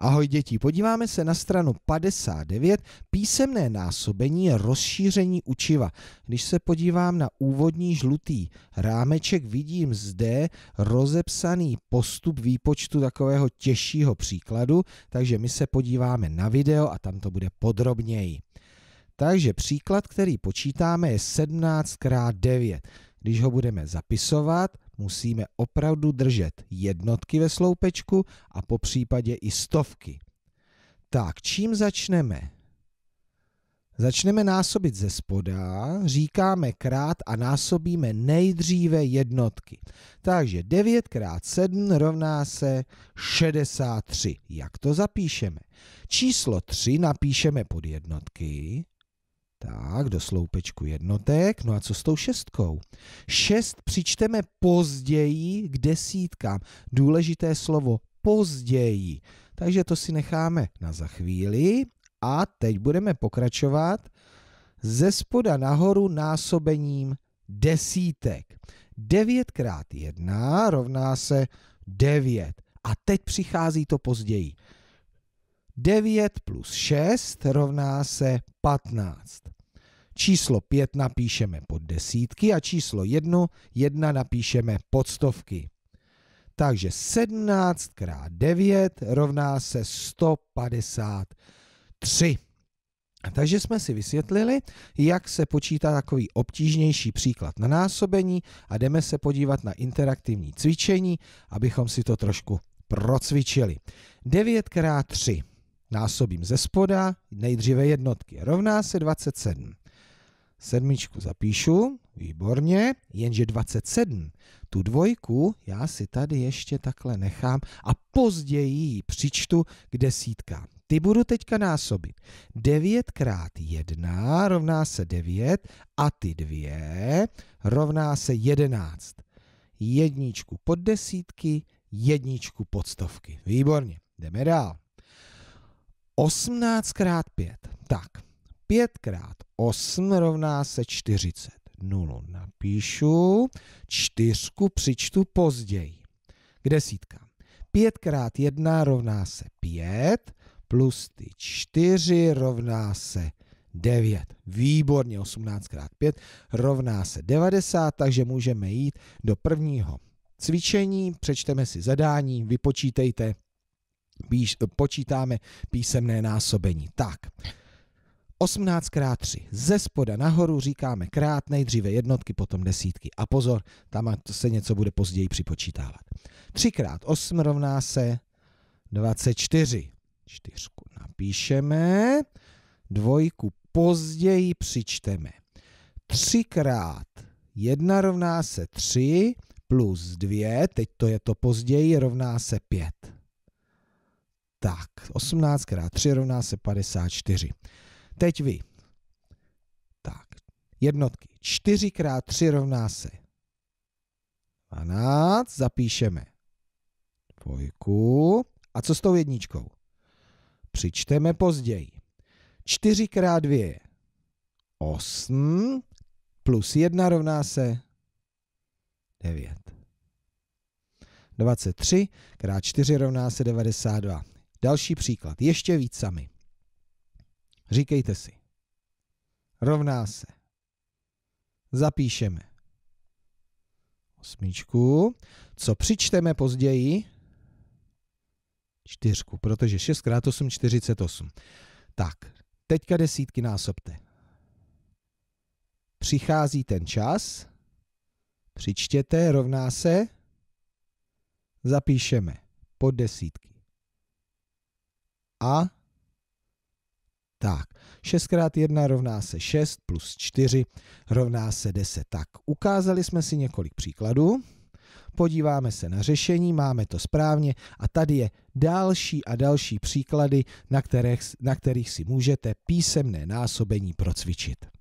Ahoj děti, podíváme se na stranu 59, písemné násobení rozšíření učiva. Když se podívám na úvodní žlutý rámeček, vidím zde rozepsaný postup výpočtu takového těžšího příkladu, takže my se podíváme na video a tam to bude podrobněji. Takže příklad, který počítáme, je 17 x 9. Když ho budeme zapisovat, musíme opravdu držet jednotky ve sloupečku a po případě i stovky. Tak, čím začneme? Začneme násobit ze spoda, říkáme krát a násobíme nejdříve jednotky. Takže 9 krát 7 rovná se 63. Jak to zapíšeme? Číslo 3 napíšeme pod jednotky, tak, do sloupečku jednotek. No a co s tou šestkou? Šest přičteme později k desítkám. Důležité slovo později. Takže to si necháme na za chvíli. A teď budeme pokračovat ze spoda nahoru násobením desítek. 9 krát 1 rovná se 9. A teď přichází to později. 9 plus 6 rovná se 15. Číslo 5 napíšeme pod desítky a číslo 1, 1 napíšeme pod stovky. Takže 17 x 9 rovná se 153. Takže jsme si vysvětlili, jak se počítá takový obtížnější příklad na násobení a jdeme se podívat na interaktivní cvičení, abychom si to trošku procvičili. 9 x 3 násobím ze spoda, nejdříve jednotky, rovná se 27. Sedmičku zapíšu, výborně, jenže 27. Tu dvojku já si tady ještě takhle nechám a později ji přičtu k desítkám. Ty budu teďka násobit. 9 krát 1 rovná se 9 a ty dvě rovná se 11. Jedničku pod desítky, jedničku pod stovky. Výborně, jdeme dál. 18 krát 5. Tak, 5 krát 8 rovná se 40. 0 napíšu, 4 přičtu později. K sítka? 5 krát 1 rovná se 5, plus ty 4 rovná se 9. Výborně, 18 krát 5 rovná se 90, takže můžeme jít do prvního cvičení, přečteme si zadání, vypočítejte Píš, počítáme písemné násobení. Tak, 18 krát 3. Ze spoda nahoru říkáme krát, nejdříve jednotky, potom desítky. A pozor, tam se něco bude později připočítávat. 3 krát 8 rovná se 24. Čtyřku napíšeme, dvojku později přičteme. 3 krát 1 rovná se 3 plus 2, teď to je to později, rovná se 5. Tak, 18 x 3 rovná se 54. Teď vy. Tak, jednotky. 4 x 3 rovná se 12. Zapíšeme dvojku. A co s tou jedničkou? Přičteme později. 4 x 2 je 8 plus 1 rovná se 9. 23 x 4 rovná se 92. Další příklad, ještě víc sami. Říkejte si. Rovná se. Zapíšeme. Osmičku. Co přičteme později? Čtyřku, protože 6 x 8 48. Tak, teďka desítky násobte. Přichází ten čas. Přičtěte, rovná se. Zapíšeme pod desítky a tak, 6 x 1 rovná se 6 plus 4 rovná se 10. Tak, ukázali jsme si několik příkladů. Podíváme se na řešení, máme to správně a tady je další a další příklady, na kterých, na kterých si můžete písemné násobení procvičit.